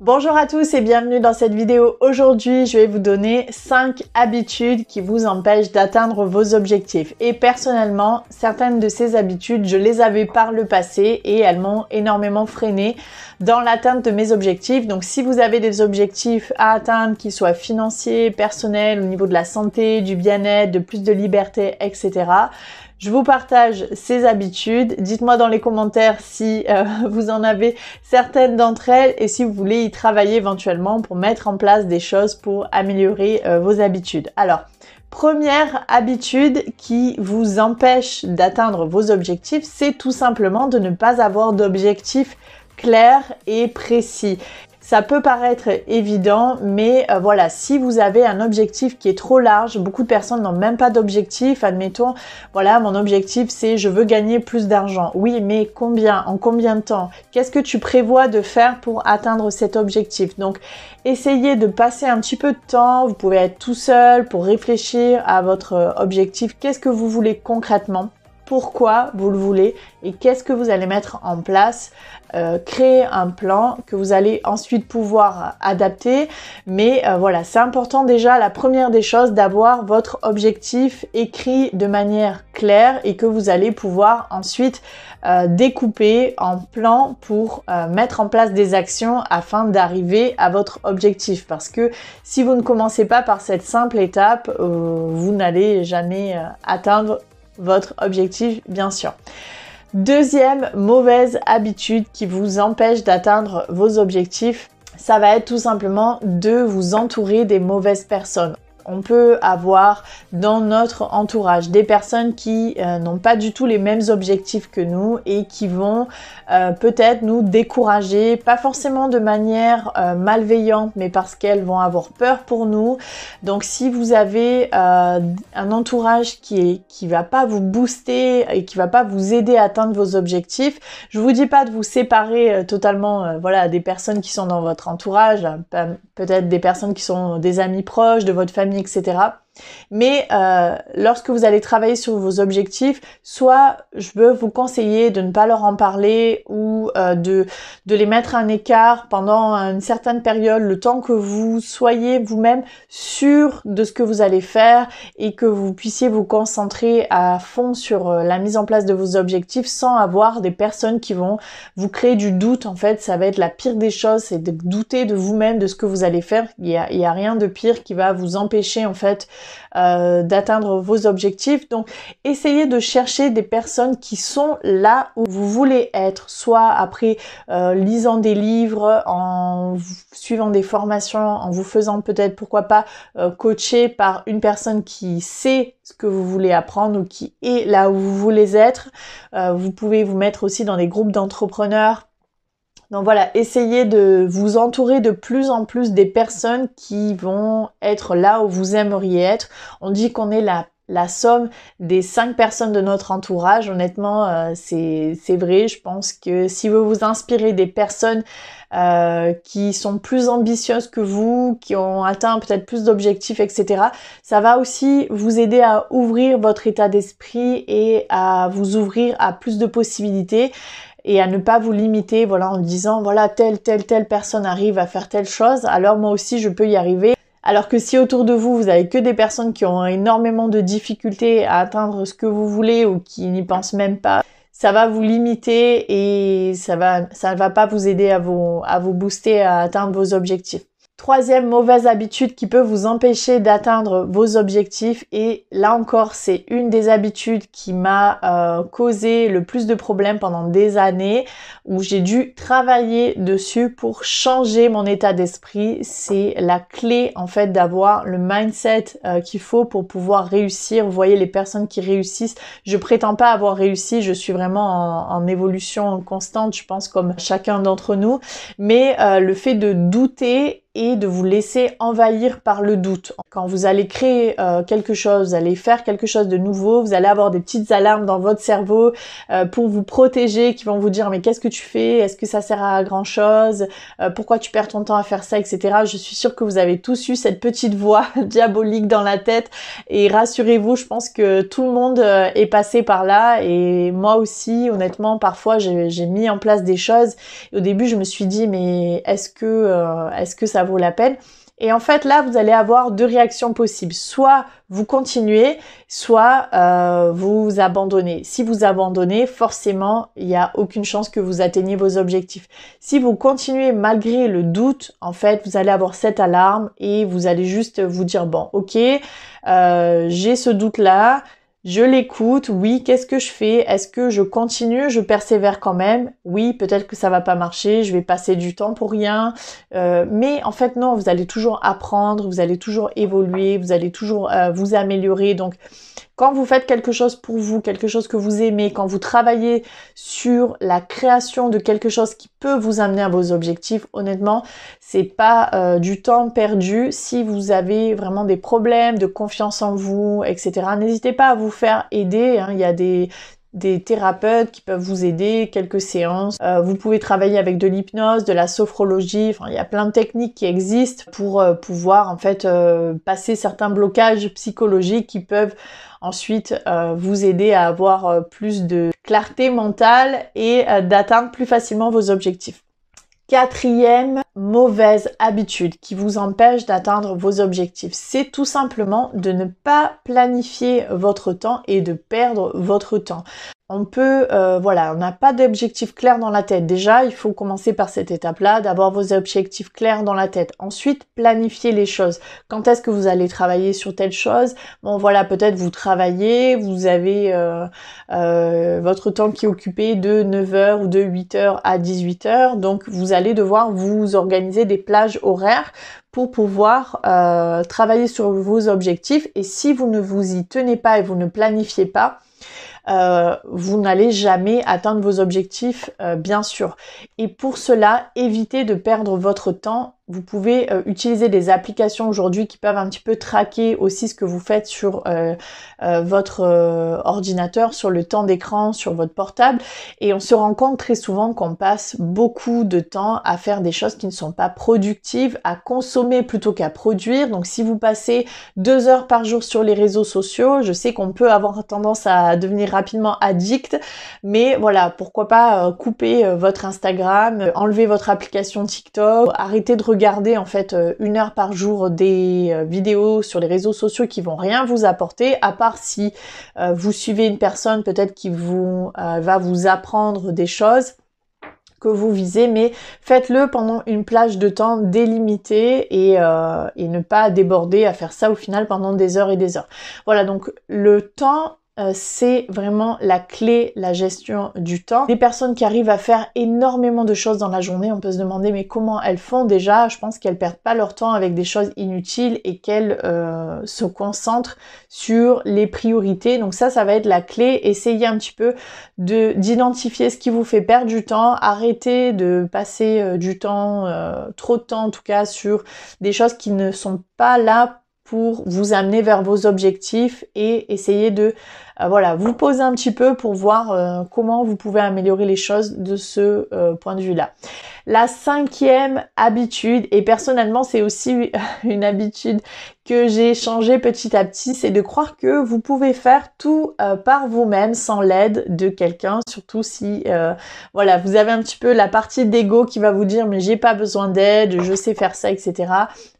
Bonjour à tous et bienvenue dans cette vidéo. Aujourd'hui, je vais vous donner 5 habitudes qui vous empêchent d'atteindre vos objectifs. Et personnellement, certaines de ces habitudes, je les avais par le passé et elles m'ont énormément freiné dans l'atteinte de mes objectifs. Donc si vous avez des objectifs à atteindre, qu'ils soient financiers, personnels, au niveau de la santé, du bien-être, de plus de liberté, etc., je vous partage ces habitudes. Dites-moi dans les commentaires si euh, vous en avez certaines d'entre elles et si vous voulez y travailler éventuellement pour mettre en place des choses pour améliorer euh, vos habitudes. Alors, première habitude qui vous empêche d'atteindre vos objectifs, c'est tout simplement de ne pas avoir d'objectifs clairs et précis. Ça peut paraître évident, mais euh, voilà, si vous avez un objectif qui est trop large, beaucoup de personnes n'ont même pas d'objectif. Admettons, voilà, mon objectif c'est je veux gagner plus d'argent. Oui, mais combien En combien de temps Qu'est-ce que tu prévois de faire pour atteindre cet objectif Donc, essayez de passer un petit peu de temps. Vous pouvez être tout seul pour réfléchir à votre euh, objectif. Qu'est-ce que vous voulez concrètement pourquoi vous le voulez et qu'est-ce que vous allez mettre en place. Euh, créer un plan que vous allez ensuite pouvoir adapter. Mais euh, voilà, c'est important déjà, la première des choses, d'avoir votre objectif écrit de manière claire et que vous allez pouvoir ensuite euh, découper en plan pour mettre en place des actions afin d'arriver à votre objectif. Parce que si vous ne commencez pas par cette simple étape, vous n'allez jamais atteindre votre objectif, bien sûr. Deuxième mauvaise habitude qui vous empêche d'atteindre vos objectifs, ça va être tout simplement de vous entourer des mauvaises personnes on peut avoir dans notre entourage des personnes qui euh, n'ont pas du tout les mêmes objectifs que nous et qui vont euh, peut-être nous décourager, pas forcément de manière euh, malveillante, mais parce qu'elles vont avoir peur pour nous. Donc si vous avez un entourage qui est qui va pas vous booster et qui va pas vous aider à atteindre vos objectifs, je vous dis pas de vous séparer totalement, voilà, des personnes qui sont dans votre entourage, hein, peut-être des personnes qui sont des amis proches de votre famille etc. Mais euh, lorsque vous allez travailler sur vos objectifs, soit je veux vous conseiller de ne pas leur en parler ou euh, de, de les mettre à un écart pendant une certaine période, le temps que vous soyez vous-même sûr de ce que vous allez faire et que vous puissiez vous concentrer à fond sur euh, la mise en place de vos objectifs sans avoir des personnes qui vont vous créer du doute. En fait, ça va être la pire des choses, c'est de douter de vous-même, de ce que vous allez faire. Il n'y a rien de pire qui va vous empêcher en fait euh, d'atteindre vos objectifs. Donc, essayez de chercher des personnes qui sont là où vous voulez être, soit après euh, lisant des livres, en suivant des formations, en vous faisant peut-être, pourquoi pas, euh, coacher par une personne qui sait ce que vous voulez apprendre ou qui est là où vous voulez être. vous pouvez vous mettre aussi dans des groupes d'entrepreneurs donc voilà, essayez de vous entourer de plus en plus des personnes qui vont être là où vous aimeriez être. On dit qu'on est la somme des cinq personnes de notre entourage. Honnêtement, euh, c'est vrai. Je pense que si vous vous inspirez des personnes euh, qui sont plus ambitieuses que vous, qui ont atteint peut-être plus d'objectifs, etc., ça va aussi vous aider à ouvrir votre état d'esprit et à vous ouvrir à plus de possibilités et à ne pas vous limiter voilà en disant voilà telle telle telle personne arrive à faire telle chose alors moi aussi je peux y arriver alors que si autour de vous vous avez que des personnes qui ont énormément de difficultés à atteindre ce que vous voulez ou qui n'y pensent même pas ça va vous limiter et ça va ça va pas vous aider à vous à vous booster à atteindre vos objectifs Troisième mauvaise habitude qui peut vous empêcher d'atteindre vos objectifs et là encore c'est une des habitudes qui m'a euh, causé le plus de problèmes pendant des années où j'ai dû travailler dessus pour changer mon état d'esprit. C'est la clé en fait d'avoir le mindset euh, qu'il faut pour pouvoir réussir. Vous voyez les personnes qui réussissent, je prétends pas avoir réussi, je suis vraiment en, évolution constante, je pense comme chacun d'entre nous, mais euh, le fait de douter et de vous laisser envahir par le doute. Quand vous allez créer euh, quelque chose, vous allez faire quelque chose de nouveau, vous allez avoir des petites alarmes dans votre cerveau euh, pour vous protéger, qui vont vous dire mais qu'est-ce que tu fais Est-ce que ça sert à grand chose euh, Pourquoi tu perds ton temps à faire ça, etc. Je suis sûre que vous avez tous eu cette petite voix diabolique dans la tête et rassurez-vous, je pense que tout le monde est passé par là et moi aussi, honnêtement, parfois j'ai mis en place des choses. au début, je me suis dit mais est-ce que est-ce que ça vaut la peine. Et en fait, là, vous allez avoir deux réactions possibles. Soit vous continuez, soit euh, vous abandonnez. Si vous abandonnez, forcément, il n'y a aucune chance que vous atteigniez vos objectifs. Si vous continuez malgré le doute, en fait, vous allez avoir cette alarme et vous allez juste vous dire, bon, ok, euh, j'ai ce doute-là, je l'écoute, oui, qu'est-ce que je fais Est-ce que je continue Je persévère quand même Oui, peut-être que ça va pas marcher, je vais passer du temps pour rien. Euh, mais en fait, non, vous allez toujours apprendre, vous allez toujours évoluer, vous allez toujours euh, vous améliorer. Donc, quand vous faites quelque chose pour vous, quelque chose que vous aimez, quand vous travaillez sur la création de quelque chose qui peut vous amener à vos objectifs, honnêtement, c'est pas euh, du temps perdu. Si vous avez vraiment des problèmes de confiance en vous, etc., n'hésitez pas à vous faire aider. Hein. Il y a des, thérapeutes qui peuvent vous aider, quelques séances. Euh, vous pouvez travailler avec de l'hypnose, de la sophrologie. Enfin, il y a plein de techniques qui existent pour euh, pouvoir en fait euh, passer certains blocages psychologiques qui peuvent ensuite vous aider à avoir plus de clarté mentale et d'atteindre plus facilement vos objectifs. Quatrième mauvaise habitude qui vous empêche d'atteindre vos objectifs. C'est tout simplement de ne pas planifier votre temps et de perdre votre temps on peut, euh, voilà, on n'a pas d'objectif clair dans la tête. Déjà, il faut commencer par cette étape-là, d'avoir vos objectifs clairs dans la tête. Ensuite, planifier les choses. Quand est-ce que vous allez travailler sur telle chose Bon, voilà, peut-être vous travaillez, vous avez euh, euh, votre temps qui est occupé de 9h ou de 8h à 18h, donc vous allez devoir vous organiser des plages horaires pour pouvoir travailler sur vos objectifs. Et si vous ne vous y tenez pas et vous ne planifiez pas, euh, vous n'allez jamais atteindre vos objectifs, euh, bien sûr. Et pour cela, évitez de perdre votre temps vous pouvez euh, utiliser des applications aujourd'hui qui peuvent un petit peu traquer aussi ce que vous faites sur euh, euh, votre ordinateur, sur le temps d'écran, sur votre portable. Et on se rend compte très souvent qu'on passe beaucoup de temps à faire des choses qui ne sont pas productives, à consommer plutôt qu'à produire. Donc si vous passez deux heures par jour sur les réseaux sociaux, je sais qu'on peut avoir tendance à devenir rapidement addict, mais voilà, pourquoi pas couper votre Instagram, enlever votre application TikTok, arrêter de regarder en fait euh, une heure par jour des euh, vidéos sur les réseaux sociaux qui vont rien vous apporter, à part si euh, vous suivez une personne peut-être qui vous va vous apprendre des choses que vous visez, mais faites-le pendant une plage de temps délimitée et, et ne pas déborder à faire ça au final pendant des heures et des heures. Voilà, donc le temps euh, c'est vraiment la clé, la gestion du temps. Des personnes qui arrivent à faire énormément de choses dans la journée, on peut se demander mais comment elles font déjà Je pense qu'elles perdent pas leur temps avec des choses inutiles et qu'elles euh, se concentrent sur les priorités. Donc ça, ça va être la clé. Essayez un petit peu de d'identifier ce qui vous fait perdre du temps. Arrêtez de passer euh, du temps, trop de temps en tout cas, sur des choses qui ne sont pas là pour vous amener vers vos objectifs et essayer de euh, voilà, vous poser un petit peu pour voir euh, comment vous pouvez améliorer les choses de ce euh, point de vue-là. La cinquième habitude, et personnellement c'est aussi une habitude que j'ai changée petit à petit, c'est de croire que vous pouvez faire tout par vous-même sans l'aide de quelqu'un, surtout si voilà, vous avez un petit peu la partie d'ego qui va vous dire mais j'ai pas besoin d'aide, je sais faire ça, etc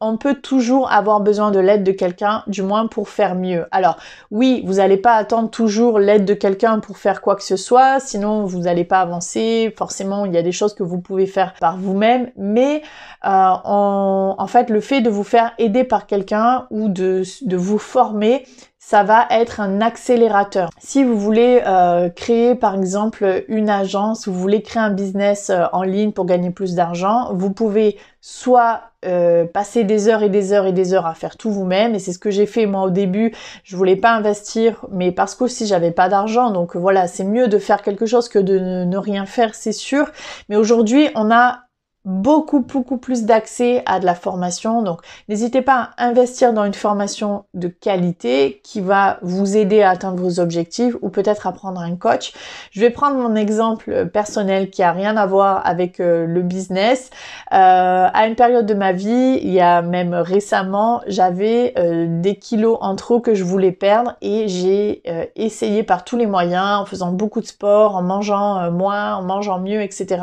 on peut toujours avoir besoin de l'aide de quelqu'un, du moins pour faire mieux. Alors oui, vous n'allez pas attendre toujours l'aide de quelqu'un pour faire quoi que ce soit, sinon vous n'allez pas avancer. Forcément, il y a des choses que vous pouvez faire par vous-même, mais euh, en fait, le fait de vous faire aider par quelqu'un ou de vous former, ça va être un accélérateur. Si vous voulez euh, créer par exemple une agence, vous voulez créer un business euh, en ligne pour gagner plus d'argent, vous pouvez soit euh, passer des heures et des heures et des heures à faire tout vous-même et c'est ce que j'ai fait moi au début je voulais pas investir mais parce que si j'avais pas d'argent donc voilà c'est mieux de faire quelque chose que de ne rien faire c'est sûr mais aujourd'hui on a beaucoup, beaucoup plus d'accès à de la formation. Donc, n'hésitez pas à investir dans une formation de qualité qui va vous aider à atteindre vos objectifs ou peut-être à prendre un coach. Je vais prendre mon exemple euh, personnel qui a rien à voir avec euh, le business. Euh, à une période de ma vie, il y a même récemment, j'avais euh, des kilos en trop que je voulais perdre et j'ai essayé par tous les moyens, en faisant beaucoup de sport, en mangeant moins, en mangeant mieux, etc.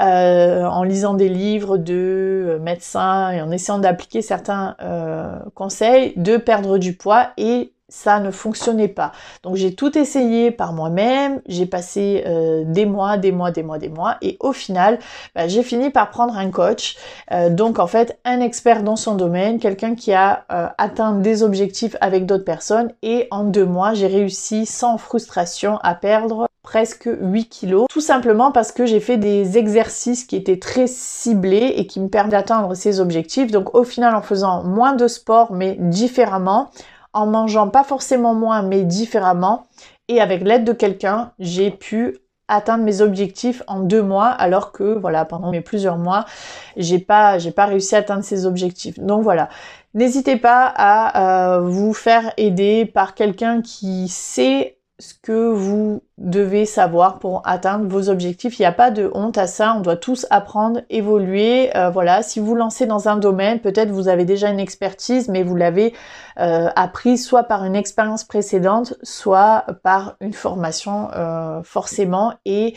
Euh, en lisant des livres de euh, médecins et en essayant d'appliquer certains euh, conseils, de perdre du poids et ça ne fonctionnait pas. Donc j'ai tout essayé par moi-même, j'ai passé euh, des mois, des mois, des mois, des mois, et au final, bah, j'ai fini par prendre un coach, euh, donc en fait un expert dans son domaine, quelqu'un qui a euh, atteint des objectifs avec d'autres personnes, et en deux mois, j'ai réussi sans frustration à perdre presque 8 kilos, tout simplement parce que j'ai fait des exercices qui étaient très ciblés et qui me permettent d'atteindre ces objectifs. Donc au final, en faisant moins de sport, mais différemment, en mangeant pas forcément moins mais différemment. Et avec l'aide de quelqu'un, j'ai pu atteindre mes objectifs en deux mois alors que voilà pendant mes plusieurs mois j'ai pas j'ai pas réussi à atteindre ces objectifs donc voilà n'hésitez pas à euh, vous faire aider par quelqu'un qui sait ce que vous devez savoir pour atteindre vos objectifs. Il n'y a pas de honte à ça, on doit tous apprendre, évoluer. Euh, voilà, si vous lancez dans un domaine, peut-être vous avez déjà une expertise, mais vous l'avez euh, appris soit par une expérience précédente, soit par une formation euh, forcément. Et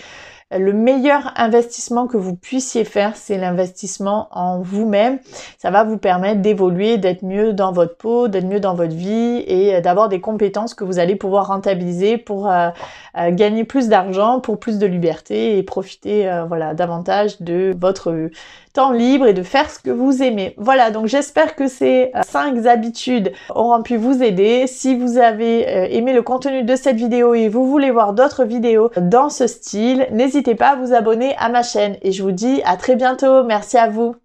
le meilleur investissement que vous puissiez faire, c'est l'investissement en vous-même. Ça va vous permettre d'évoluer, d'être mieux dans votre peau, d'être mieux dans votre vie et euh, d'avoir des compétences que vous allez pouvoir rentabiliser pour euh, euh, gagner plus d'argent, pour plus de liberté et profiter voilà davantage de votre temps libre et de faire ce que vous aimez. Voilà, donc j'espère que ces euh, cinq habitudes auront pu vous aider. Si vous avez euh, aimé le contenu de cette vidéo et vous voulez voir d'autres vidéos dans ce style, n'hésitez pas à vous abonner à ma chaîne et je vous dis à très bientôt. Merci à vous.